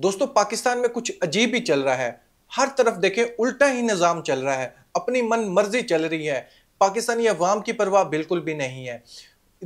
दोस्तों पाकिस्तान में कुछ अजीब ही चल रहा है हर तरफ देखें उल्टा ही निज़ाम चल रहा है अपनी मन मर्जी चल रही है पाकिस्तानी अवाम की परवाह बिल्कुल भी नहीं है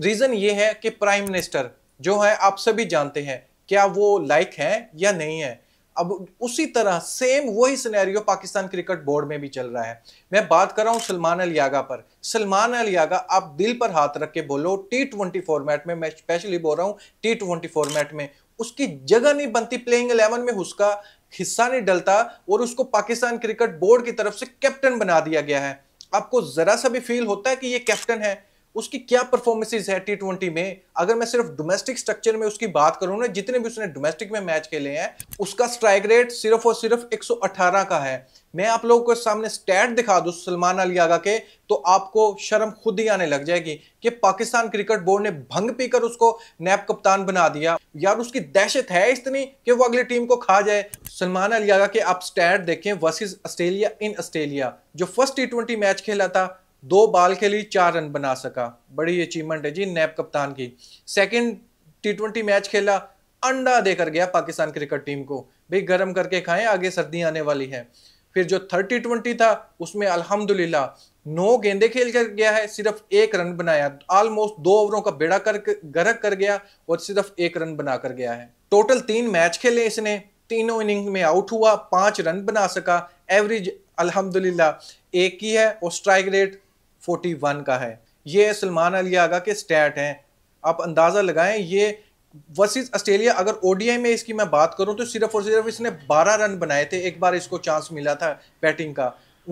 रीज़न ये है कि प्राइम मिनिस्टर जो है आप सभी जानते हैं क्या वो लाइक हैं या नहीं है अब उसी तरह सेम वही सिनेरियो पाकिस्तान क्रिकेट बोर्ड में भी चल रहा है मैं बात कर रहा हूँ सलमान अल यागा पर सलमान अल यागा आप दिल पर हाथ रख के बोलो टी ट्वेंटी फॉर्मेट में मैं स्पेशली बोल रहा हूँ टी ट्वेंटी फॉर्मेट में उसकी जगह नहीं बनती प्लेइंग इलेवन में उसका हिस्सा नहीं डलता और उसको पाकिस्तान क्रिकेट बोर्ड की तरफ से कैप्टन बना दिया गया है आपको जरा सा भी फील होता है कि ये कैप्टन है उसकी क्या परफॉर्मेंसेज है टी ट्वेंटी में अगर मैं सिर्फ डोमेस्टिक स्ट्रक्चर में उसकी बात करूं ना जितने भी उसने डोमेस्टिक में मैच खेले हैं उसका स्ट्राइक रेट सिर्फ और सिर्फ 118 का है मैं आप लोगों के सामने स्टैट दिखा दूं सलमान अली आगा के तो आपको शर्म खुद ही आने लग जाएगी कि पाकिस्तान क्रिकेट बोर्ड ने भंग पीकर उसको नैब कप्तान बना दिया यार उसकी दहशत है इतनी कि वो अगली टीम को खा जाए सलमान अली आगा के आप स्टैट देखें वर्सेस ऑस्ट्रेलिया इन ऑस्ट्रेलिया जो फर्स्ट टी मैच खेला था दो बाल खेली चार रन बना सका बड़ी अचीवमेंट है जी नैब कप्तान की सेकेंड टी ट्वेंटी मैच खेला अंडा देकर गया पाकिस्तान क्रिकेट टीम को भाई गर्म करके खाएं आगे सर्दी आने वाली है फिर जो थर्ड टी ट्वेंटी था उसमें अल्हम्दुलिल्लाह नौ गेंदे खेल कर गया है सिर्फ एक रन बनाया ऑलमोस्ट दो ओवरों का बेड़ा कर गरक कर गया और सिर्फ एक रन बना कर गया है टोटल तीन मैच खेले इसने तीनों इनिंग में आउट हुआ पांच रन बना सका एवरेज अल्हम्दुलिल्लाह एक ही है और स्ट्राइक रेट 41 का है ये सलमान अली आगा के स्टैट हैं आप अंदाज़ा लगाएं ये वर्सेस ऑस्ट्रेलिया अगर ओडीआई में इसकी मैं बात करूं तो सिर्फ और सिर्फ इसने 12 रन बनाए थे एक बार इसको चांस मिला था बैटिंग का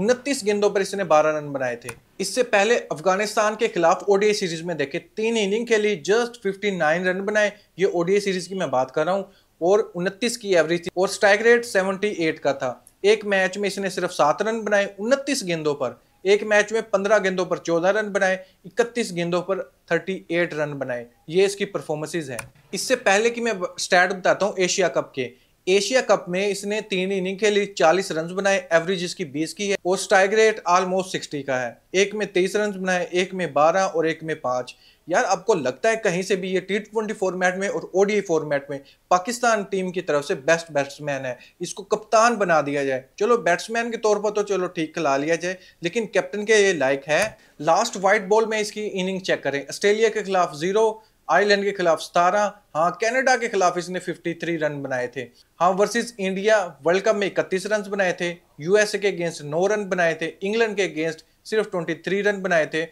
उनतीस गेंदों पर इसने 12 रन बनाए थे इससे पहले अफगानिस्तान के खिलाफ ओडीआई सीरीज में देखे तीन इनिंग खेली जस्ट 59 रन बनाए ये ओडीआई सीरीज की मैं बात कर रहा हूँ और उनतीस की एवरेज थी और स्ट्राइक रेट 78 का था एक मैच में इसने सिर्फ सात रन बनाए उनतीस गेंदों पर एक मैच में पंद्रह गेंदों पर चौदह रन बनाए इकतीस गेंदों पर थर्टी एट रन बनाए ये इसकी परफॉर्मेंसेज हैं इससे पहले कि मैं स्टैट बताता हूँ एशिया कप के एशिया कप में इसने तीन इनिंग के लिए 40 रन बनाए एवरेज इसकी 20 की है और स्ट्राइक रेट ऑलमोस्ट 60 का है एक में 23 रन बनाए एक में 12 और एक में 5 यार आपको लगता है कहीं से भी ये टी ट्वेंटी फॉर्मेट में और ओडीआई फॉर्मेट में पाकिस्तान टीम की तरफ से बेस्ट बैट्समैन है इसको कप्तान बना दिया जाए चलो बैट्समैन के तौर पर तो चलो ठीक खिला लिया जाए लेकिन कैप्टन के ये लायक है लास्ट व्हाइट बॉल में इसकी इनिंग चेक करें ऑस्ट्रेलिया के खिलाफ जीरो आयरलैंड के खिलाफ सतारह हाँ कनाडा के खिलाफ इसने 53 रन बनाए थे हाँ वर्सेस इंडिया वर्ल्ड कप में इकतीस रन बनाए थे यूएसए के अगेंस्ट नौ रन बनाए थे इंग्लैंड के अगेंस्ट सिर्फ 23 रन बनाए थे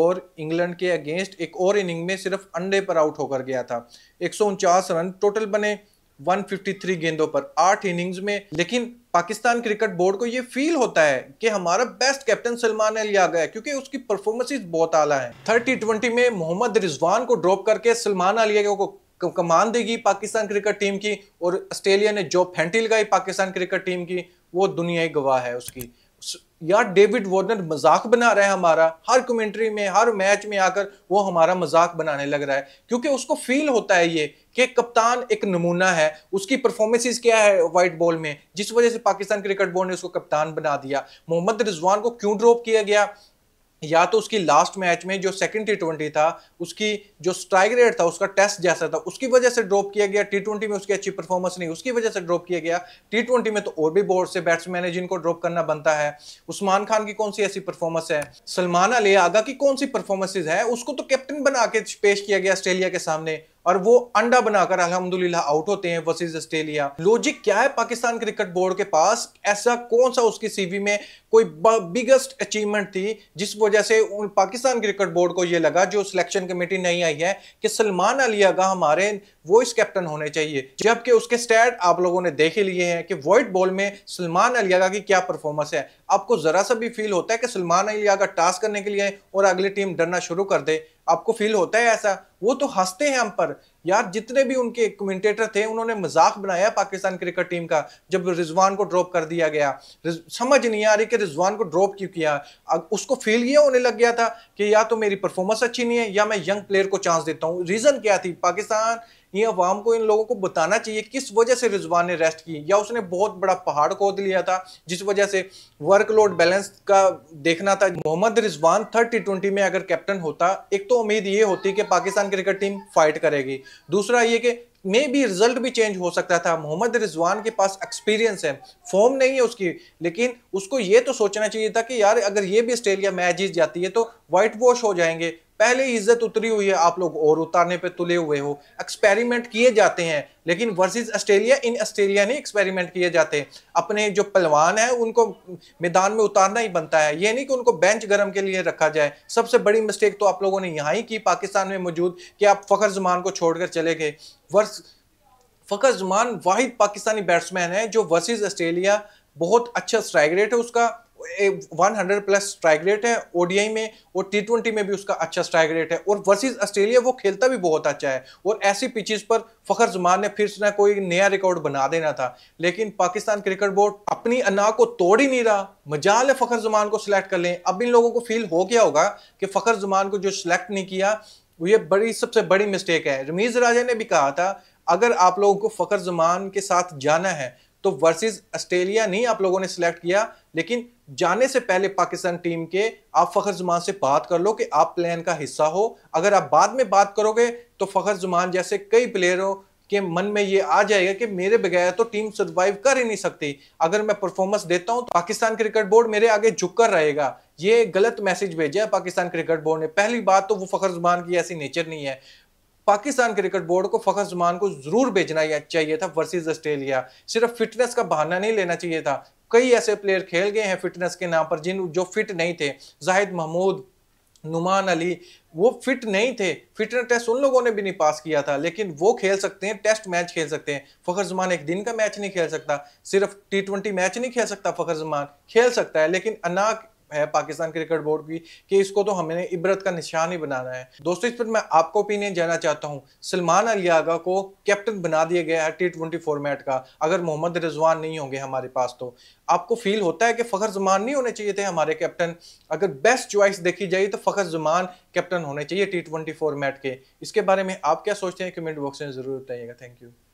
और इंग्लैंड के अगेंस्ट एक और इनिंग में सिर्फ अंडे पर आउट होकर गया था एक रन टोटल बने 153 गेंदों पर आठ इनिंग्स में लेकिन पाकिस्तान क्रिकेट बोर्ड को ये फील होता है कि हमारा बेस्ट कैप्टन सलमान अली आ गया क्योंकि उसकी परफॉर्मेंसेस बहुत आला है थर्टी ट्वेंटी में मोहम्मद रिजवान को ड्रॉप करके सलमान अली को कमान देगी पाकिस्तान क्रिकेट टीम की और ऑस्ट्रेलिया ने जो फेंटी लगाई पाकिस्तान क्रिकेट टीम की वो दुनिया ही गवाह है उसकी यार डेविड वार्नर मजाक बना रहा है हमारा हर कमेंट्री में हर मैच में आकर वो हमारा मजाक बनाने लग रहा है क्योंकि उसको फील होता है ये कि कप्तान एक नमूना है उसकी परफॉर्मेंसेस क्या है वाइट बॉल में जिस वजह से पाकिस्तान क्रिकेट बोर्ड ने उसको कप्तान बना दिया मोहम्मद रिजवान को क्यों ड्रॉप किया गया या तो उसकी लास्ट मैच में जो सेकंड टी ट्वेंटी था उसकी जो स्ट्राइक रेट था उसका टेस्ट जैसा था उसकी वजह से ड्रॉप किया गया टी ट्वेंटी में उसकी अच्छी परफॉर्मेंस नहीं उसकी वजह से ड्रॉप किया गया टी ट्वेंटी में तो और भी बहुत से बैट्समैन है जिनको ड्रॉप करना बनता है उस्मान खान की कौन सी ऐसी परफॉर्मेंस है सलमान अली आगा की कौन सी परफॉर्मेंसेज है उसको तो कैप्टन बना के पेश किया गया ऑस्ट्रेलिया के सामने और वो अंडा बनाकर अलहमदुल्ला आउट होते हैं वर्सेज ऑस्ट्रेलिया लॉजिक क्या है पाकिस्तान क्रिकेट बोर्ड के पास ऐसा कौन सा उसकी सीवी में कोई बिगेस्ट अचीवमेंट थी जिस वजह से पाकिस्तान क्रिकेट बोर्ड को ये लगा जो सिलेक्शन कमेटी नहीं आई है कि सलमान अली आगा हमारे वॉइस कैप्टन होने चाहिए जबकि उसके स्टैट आप लोगों ने देखे लिए हैं कि वाइट बॉल में सलमान अली आगा की क्या परफॉर्मेंस है आपको जरा सा भी फील होता है कि सलमान अली आगा टास्क करने के लिए और अगली टीम डरना शुरू कर दे आपको फील होता है ऐसा वो तो हंसते हैं हम पर यार जितने भी उनके कमेंटेटर थे उन्होंने मजाक बनाया पाकिस्तान क्रिकेट टीम का जब रिजवान को ड्रॉप कर दिया गया समझ नहीं आ रही कि रिजवान को ड्रॉप क्यों किया उसको फील ये होने लग गया था कि या तो मेरी परफॉर्मेंस अच्छी नहीं है या मैं यंग प्लेयर को चांस देता हूँ रीज़न क्या थी पाकिस्तान ये अवाम को इन लोगों को बताना चाहिए किस वजह से रिजवान ने रेस्ट की या उसने बहुत बड़ा पहाड़ खोद लिया था जिस वजह से वर्कलोड बैलेंस का देखना था मोहम्मद रिजवान थर्टी ट्वेंटी में अगर कैप्टन होता एक तो उम्मीद ये होती कि पाकिस्तान क्रिकेट टीम फाइट करेगी दूसरा ये कि मे भी रिजल्ट भी चेंज हो सकता था मोहम्मद रिजवान के पास एक्सपीरियंस है फॉर्म नहीं है उसकी लेकिन उसको ये तो सोचना चाहिए था कि यार अगर ये भी ऑस्ट्रेलिया मैच जीत जाती है तो वाइट वॉश हो जाएंगे पहले ही इज्जत उतरी हुई है आप लोग और उतारने पे तुले हुए हो एक्सपेरिमेंट किए जाते हैं लेकिन वर्सेस ऑस्ट्रेलिया इन ऑस्ट्रेलिया नहीं एक्सपेरिमेंट किए जाते अपने जो पलवान है उनको मैदान में उतारना ही बनता है ये नहीं कि उनको बेंच गर्म के लिए रखा जाए सबसे बड़ी मिस्टेक तो आप लोगों ने यहाँ ही की पाकिस्तान में मौजूद कि आप फ़खर जमान को छोड़कर चले गए वर्ष फ़खर जमान वाहिद पाकिस्तानी बैट्समैन है जो वर्सेज ऑस्ट्रेलिया बहुत अच्छा स्ट्राइक रेट है उसका one hundred plus strike rate है ओडीआई में और टी ट्वेंटी में भी उसका अच्छा स्ट्राइक रेट है और वर्सेस ऑस्ट्रेलिया वो खेलता भी बहुत अच्छा है और ऐसी पिचेस पर फखर जमान ने फिर से कोई नया रिकॉर्ड बना देना था लेकिन पाकिस्तान क्रिकेट बोर्ड अपनी अना को तोड़ ही नहीं रहा मजाल है फखर जमान को सिलेक्ट कर लें अब इन लोगों को फील हो गया होगा कि फखर जमान को जो सिलेक्ट नहीं किया ये बड़ी सबसे बड़ी मिस्टेक है रमीज राजा ने भी कहा था अगर आप लोगों को फखर जमान के साथ जाना है तो वर्सेस ऑस्ट्रेलिया नहीं आप लोगों ने सिलेक्ट किया लेकिन जाने से पहले पाकिस्तान टीम के आप फखर जुमान से बात कर लो कि आप प्लान का हिस्सा हो अगर आप बाद में बात करोगे तो फखर जुमान जैसे कई प्लेयरों के मन में ये आ जाएगा कि मेरे बगैर तो टीम सर्वाइव कर ही नहीं सकती अगर मैं परफॉर्मेंस देता हूं तो पाकिस्तान क्रिकेट बोर्ड मेरे आगे झुक कर रहेगा ये गलत मैसेज भेजा है पाकिस्तान क्रिकेट बोर्ड ने पहली बात तो वो फखर जुमान की ऐसी नेचर नहीं है पाकिस्तान क्रिकेट बोर्ड को फखर जुमान को जरूर भेजना चाहिए था वर्सेस ऑस्ट्रेलिया सिर्फ फिटनेस का बहाना नहीं लेना चाहिए था कई ऐसे प्लेयर खेल गए हैं फिटनेस के नाम पर जिन जो फिट नहीं थे जाहिद महमूद नुमान अली वो फिट नहीं थे फिटनेस टेस्ट उन लोगों ने भी नहीं पास किया था लेकिन वो खेल सकते हैं टेस्ट मैच खेल सकते हैं फ़खर जमान एक दिन का मैच नहीं खेल सकता सिर्फ टी ट्वेंटी मैच नहीं खेल सकता फ़खर जमान खेल सकता है लेकिन अनाक है पाकिस्तान क्रिकेट बोर्ड की कि इसको तो हमने इबरत का निशान ही बनाना है दोस्तों इस पर मैं आपको ओपिनियन जानना चाहता हूँ सलमान आगा को कैप्टन बना दिया गया है टी ट्वेंटी फॉर्मेट का अगर मोहम्मद रिजवान नहीं होंगे हमारे पास तो आपको फील होता है कि फ़खर जमान नहीं होने चाहिए थे हमारे कैप्टन अगर बेस्ट चॉइस देखी जाए तो फ़खर जमान कैप्टन होने चाहिए टी ट्वेंटी फॉर्मेट के इसके बारे में आप क्या सोचते हैं कमेंट बॉक्स में ज़रूर बताइएगा थैंक यू